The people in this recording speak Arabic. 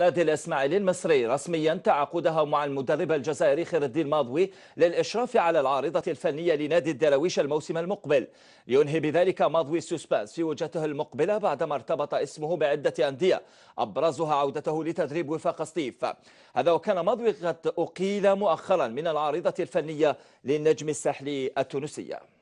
نادي الإسماعيلي المصري رسميا تعاقدها مع المدرب الجزائري خير الدين ماضوي للإشراف على العارضة الفنية لنادي الدراويش الموسم المقبل ينهي بذلك ماضوي السسبانس في وجهته المقبلة بعدما ارتبط اسمه بعدة أندية أبرزها عودته لتدريب وفاق سطيف هذا وكان ماضوي قد أقيل مؤخرا من العارضة الفنية للنجم الساحلي التونسي